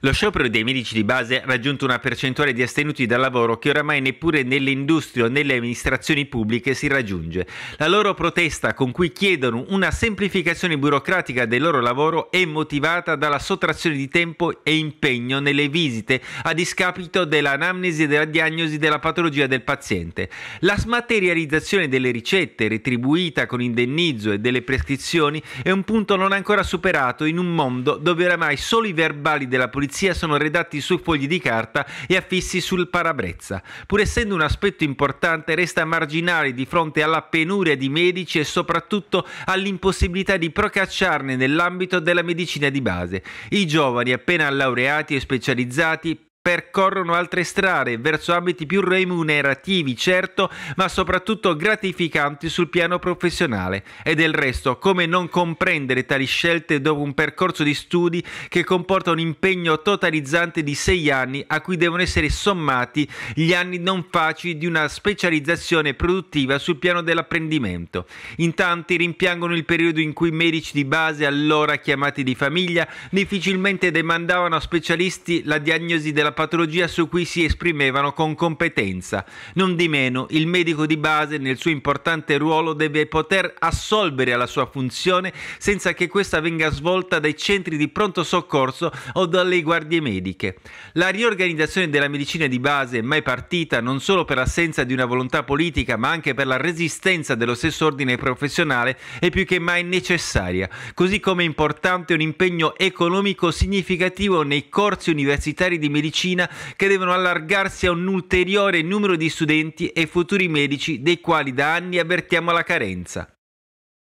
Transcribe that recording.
Lo sciopero dei medici di base ha raggiunto una percentuale di astenuti dal lavoro che oramai neppure nell'industria o nelle amministrazioni pubbliche si raggiunge. La loro protesta, con cui chiedono una semplificazione burocratica del loro lavoro, è motivata dalla sottrazione di tempo e impegno nelle visite a discapito dell'anamnesi e della diagnosi della patologia del paziente. La smaterializzazione delle ricette, retribuita con indennizzo e delle prescrizioni, è un punto non ancora superato in un mondo dove oramai solo i verbali della polizia polizia sono redatti su fogli di carta e affissi sul parabrezza. Pur essendo un aspetto importante, resta marginale di fronte alla penuria di medici e soprattutto all'impossibilità di procacciarne nell'ambito della medicina di base. I giovani appena laureati e specializzati percorrono altre strade verso ambiti più remunerativi, certo, ma soprattutto gratificanti sul piano professionale. E del resto, come non comprendere tali scelte dopo un percorso di studi che comporta un impegno totalizzante di sei anni a cui devono essere sommati gli anni non facili di una specializzazione produttiva sul piano dell'apprendimento. In tanti rimpiangono il periodo in cui medici di base, allora chiamati di famiglia, difficilmente demandavano a specialisti la diagnosi della patologia su cui si esprimevano con competenza. Non di meno, il medico di base nel suo importante ruolo deve poter assolvere alla sua funzione senza che questa venga svolta dai centri di pronto soccorso o dalle guardie mediche. La riorganizzazione della medicina di base è mai partita non solo per l'assenza di una volontà politica, ma anche per la resistenza dello stesso ordine professionale è più che mai necessaria, così come è importante un impegno economico significativo nei corsi universitari di medicina medicina che devono allargarsi a un ulteriore numero di studenti e futuri medici dei quali da anni avvertiamo la carenza.